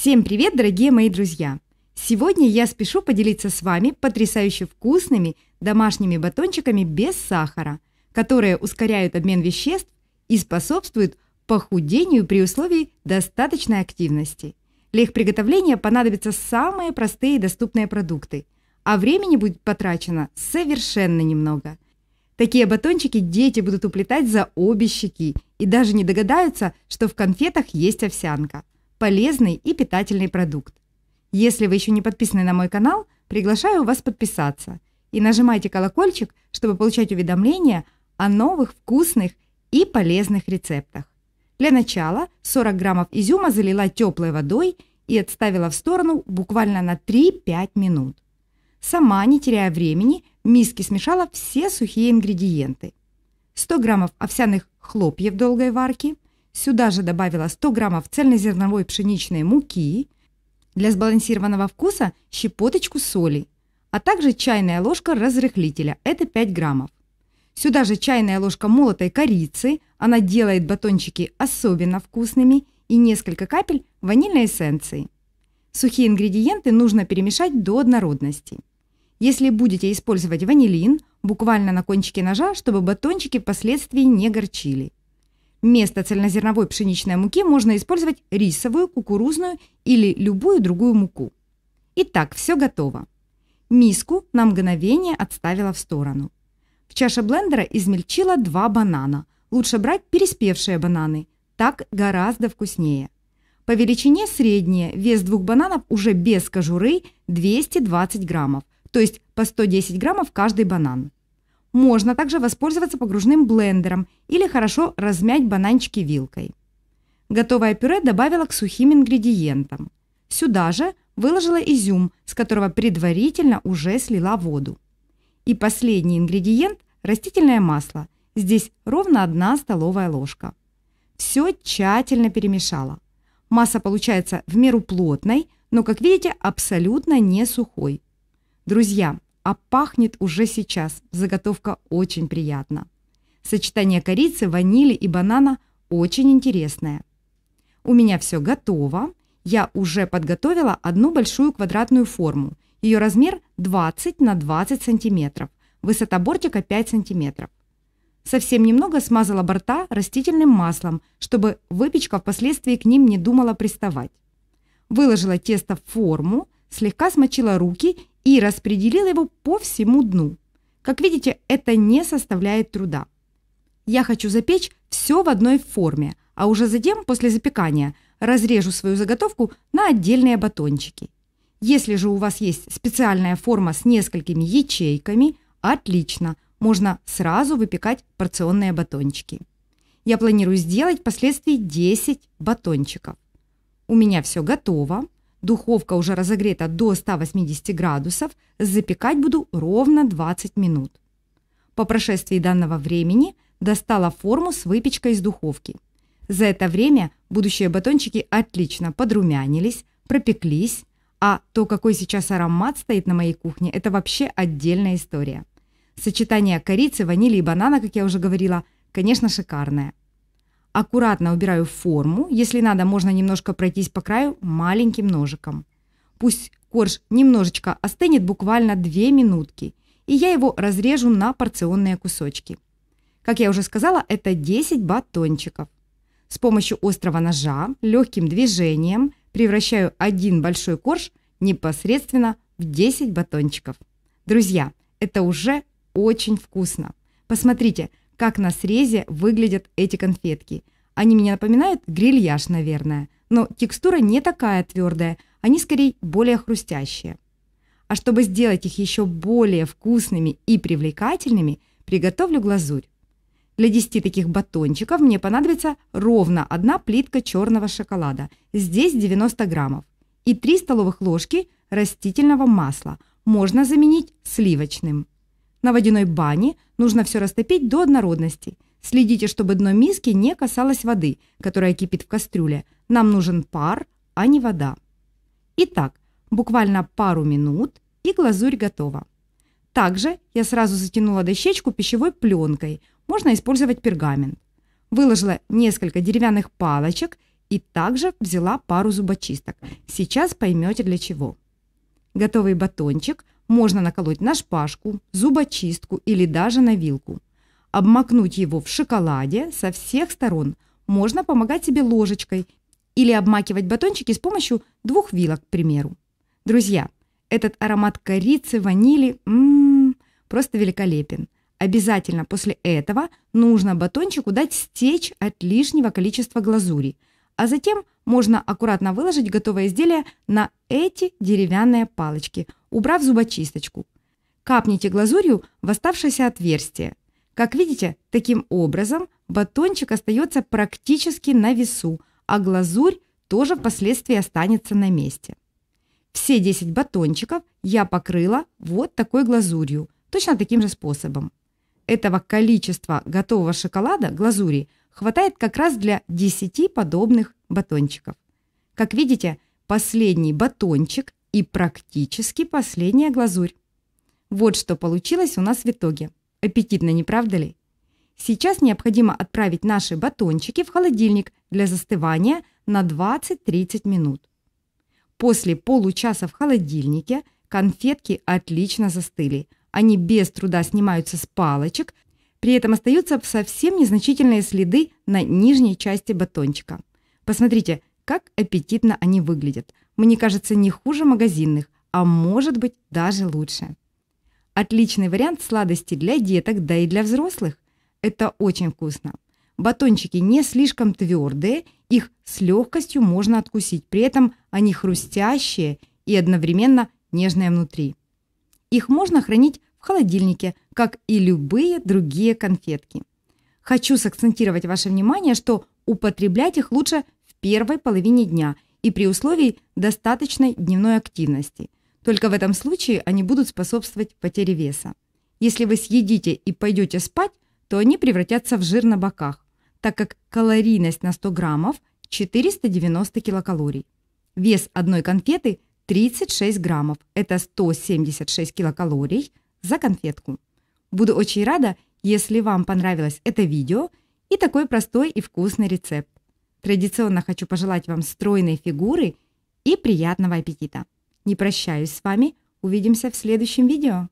Всем привет, дорогие мои друзья! Сегодня я спешу поделиться с вами потрясающе вкусными домашними батончиками без сахара, которые ускоряют обмен веществ и способствуют похудению при условии достаточной активности. Для их приготовления понадобятся самые простые и доступные продукты, а времени будет потрачено совершенно немного. Такие батончики дети будут уплетать за обе щеки и даже не догадаются, что в конфетах есть овсянка – полезный и питательный продукт. Если вы еще не подписаны на мой канал, приглашаю вас подписаться и нажимайте колокольчик, чтобы получать уведомления о новых вкусных и полезных рецептах. Для начала 40 граммов изюма залила теплой водой и отставила в сторону буквально на 3-5 минут. Сама, не теряя времени, в миске смешала все сухие ингредиенты. 100 граммов овсяных хлопьев долгой варки – Сюда же добавила 100 граммов цельнозерновой пшеничной муки, для сбалансированного вкуса щепоточку соли, а также чайная ложка разрыхлителя, это 5 граммов. Сюда же чайная ложка молотой корицы, она делает батончики особенно вкусными, и несколько капель ванильной эссенции. Сухие ингредиенты нужно перемешать до однородности. Если будете использовать ванилин, буквально на кончике ножа, чтобы батончики впоследствии не горчили. Вместо цельнозерновой пшеничной муки можно использовать рисовую, кукурузную или любую другую муку. Итак, все готово. Миску на мгновение отставила в сторону. В чаше блендера измельчила два банана. Лучше брать переспевшие бананы, так гораздо вкуснее. По величине средние. вес двух бананов уже без кожуры 220 граммов, то есть по 110 граммов каждый банан. Можно также воспользоваться погружным блендером или хорошо размять бананчики вилкой. Готовое пюре добавила к сухим ингредиентам. Сюда же выложила изюм, с которого предварительно уже слила воду. И последний ингредиент – растительное масло. Здесь ровно одна столовая ложка. Все тщательно перемешала. Масса получается в меру плотной, но, как видите, абсолютно не сухой. Друзья, а пахнет уже сейчас. Заготовка очень приятна. Сочетание корицы, ванили и банана очень интересное. У меня все готово. Я уже подготовила одну большую квадратную форму. Ее размер 20 на 20 сантиметров. Высота бортика 5 сантиметров. Совсем немного смазала борта растительным маслом, чтобы выпечка впоследствии к ним не думала приставать. Выложила тесто в форму, слегка смочила руки и распределила его по всему дну. Как видите, это не составляет труда. Я хочу запечь все в одной форме, а уже затем, после запекания, разрежу свою заготовку на отдельные батончики. Если же у вас есть специальная форма с несколькими ячейками, отлично, можно сразу выпекать порционные батончики. Я планирую сделать впоследствии 10 батончиков. У меня все готово. Духовка уже разогрета до 180 градусов. Запекать буду ровно 20 минут. По прошествии данного времени достала форму с выпечкой из духовки. За это время будущие батончики отлично подрумянились, пропеклись, а то, какой сейчас аромат стоит на моей кухне, это вообще отдельная история. Сочетание корицы, ванили и банана, как я уже говорила, конечно, шикарное. Аккуратно убираю форму, если надо, можно немножко пройтись по краю маленьким ножиком. Пусть корж немножечко остынет буквально 2 минутки, и я его разрежу на порционные кусочки. Как я уже сказала, это 10 батончиков. С помощью острого ножа легким движением превращаю один большой корж непосредственно в 10 батончиков. Друзья, это уже очень вкусно. Посмотрите, как на срезе выглядят эти конфетки. Они меня напоминают грильяж, наверное, но текстура не такая твердая, они скорее более хрустящие. А чтобы сделать их еще более вкусными и привлекательными, приготовлю глазурь. Для 10 таких батончиков мне понадобится ровно одна плитка черного шоколада, здесь 90 граммов, и 3 столовых ложки растительного масла, можно заменить сливочным. На водяной бане нужно все растопить до однородности. Следите, чтобы дно миски не касалось воды, которая кипит в кастрюле. Нам нужен пар, а не вода. Итак, буквально пару минут и глазурь готова. Также я сразу затянула дощечку пищевой пленкой, можно использовать пергамент. Выложила несколько деревянных палочек и также взяла пару зубочисток. Сейчас поймете для чего. Готовый батончик – можно наколоть на шпажку, зубочистку или даже на вилку. Обмакнуть его в шоколаде со всех сторон. Можно помогать себе ложечкой или обмакивать батончики с помощью двух вилок, к примеру. Друзья, этот аромат корицы, ванили м м-м, -м, просто великолепен. Обязательно после этого нужно батончику дать стечь от лишнего количества глазури, а затем – можно аккуратно выложить готовое изделие на эти деревянные палочки, убрав зубочисточку. Капните глазурью в оставшееся отверстие. Как видите, таким образом батончик остается практически на весу, а глазурь тоже впоследствии останется на месте. Все 10 батончиков я покрыла вот такой глазурью, точно таким же способом. Этого количества готового шоколада, глазури, хватает как раз для 10 подобных батончиков. Как видите, последний батончик и практически последняя глазурь. Вот что получилось у нас в итоге. Аппетитно, не правда ли? Сейчас необходимо отправить наши батончики в холодильник для застывания на 20-30 минут. После получаса в холодильнике конфетки отлично застыли. Они без труда снимаются с палочек, при этом остаются совсем незначительные следы на нижней части батончика. Посмотрите, как аппетитно они выглядят. Мне кажется, не хуже магазинных, а может быть даже лучше. Отличный вариант сладости для деток, да и для взрослых. Это очень вкусно. Батончики не слишком твердые, их с легкостью можно откусить, при этом они хрустящие и одновременно нежные внутри. Их можно хранить в холодильнике, как и любые другие конфетки. Хочу сакцентировать ваше внимание, что употреблять их лучше первой половине дня и при условии достаточной дневной активности. Только в этом случае они будут способствовать потере веса. Если вы съедите и пойдете спать, то они превратятся в жир на боках, так как калорийность на 100 граммов 490 килокалорий. Вес одной конфеты 36 граммов, это 176 килокалорий за конфетку. Буду очень рада, если вам понравилось это видео и такой простой и вкусный рецепт. Традиционно хочу пожелать вам стройной фигуры и приятного аппетита. Не прощаюсь с вами, увидимся в следующем видео.